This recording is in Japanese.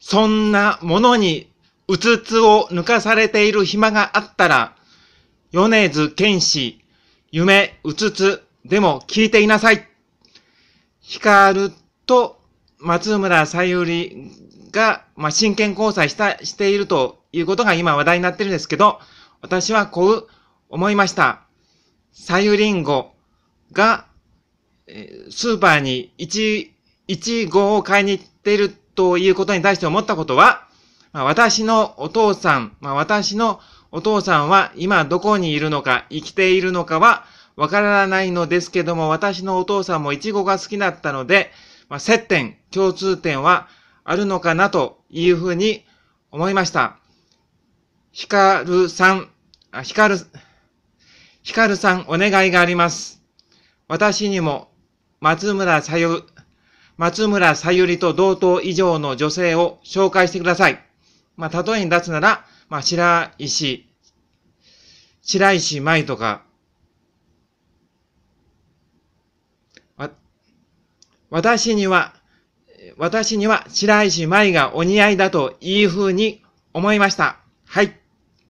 そんなものにうつつを抜かされている暇があったら、米津玄師、夢うつつでも聞いていなさい。光と松村さゆりが、まあ、真剣交際した、しているということが今話題になってるんですけど、私はこう思いました。さゆりんごが、スーパーにいち、いちごを買いに行っているということに対して思ったことは、ま私のお父さん、ま私のお父さんは今どこにいるのか、生きているのかはわからないのですけども、私のお父さんもイチゴが好きだったので、まあ、接点、共通点はあるのかなというふうに思いました。ヒカルさん、あヒカル、ヒカルさんお願いがあります。私にも松村さゆ、松村さゆりと同等以上の女性を紹介してください。まあ、例えに出すなら、まあ、白石、白石舞とか、わ、私には、私には白石舞がお似合いだといいうに思いました。はい。